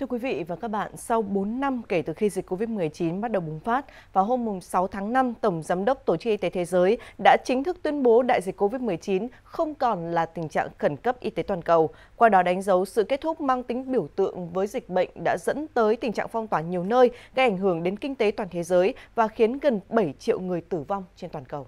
Thưa quý vị và các bạn, sau 4 năm kể từ khi dịch COVID-19 bắt đầu bùng phát, vào hôm 6 tháng 5, Tổng Giám đốc Tổ chức Y tế Thế giới đã chính thức tuyên bố đại dịch COVID-19 không còn là tình trạng khẩn cấp y tế toàn cầu, qua đó đánh dấu sự kết thúc mang tính biểu tượng với dịch bệnh đã dẫn tới tình trạng phong tỏa nhiều nơi, gây ảnh hưởng đến kinh tế toàn thế giới và khiến gần 7 triệu người tử vong trên toàn cầu.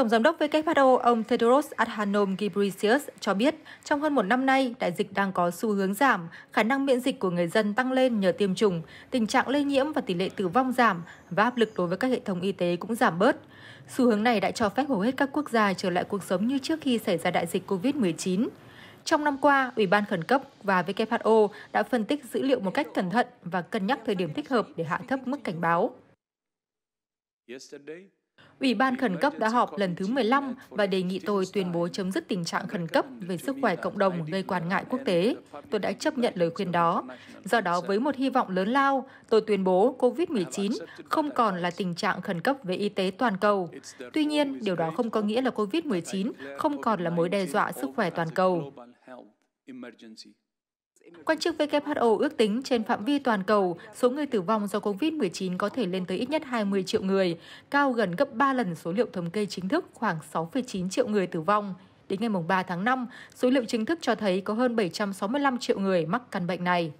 Tổng giám đốc WHO ông Tedros Adhanom Ghebreyesus cho biết, trong hơn một năm nay, đại dịch đang có xu hướng giảm, khả năng miễn dịch của người dân tăng lên nhờ tiêm chủng, tình trạng lây nhiễm và tỷ lệ tử vong giảm và áp lực đối với các hệ thống y tế cũng giảm bớt. Xu hướng này đã cho phép hầu hết các quốc gia trở lại cuộc sống như trước khi xảy ra đại dịch COVID-19. Trong năm qua, Ủy ban khẩn cấp và WHO đã phân tích dữ liệu một cách cẩn thận và cân nhắc thời điểm thích hợp để hạ thấp mức cảnh báo. Ủy ban khẩn cấp đã họp lần thứ 15 và đề nghị tôi tuyên bố chấm dứt tình trạng khẩn cấp về sức khỏe cộng đồng gây quan ngại quốc tế. Tôi đã chấp nhận lời khuyên đó. Do đó, với một hy vọng lớn lao, tôi tuyên bố COVID-19 không còn là tình trạng khẩn cấp về y tế toàn cầu. Tuy nhiên, điều đó không có nghĩa là COVID-19 không còn là mối đe dọa sức khỏe toàn cầu. Quan chức WHO ước tính trên phạm vi toàn cầu, số người tử vong do COVID-19 có thể lên tới ít nhất 20 triệu người, cao gần gấp 3 lần số liệu thống kê chính thức khoảng 6,9 triệu người tử vong. Đến ngày 3 tháng 5, số liệu chính thức cho thấy có hơn 765 triệu người mắc căn bệnh này.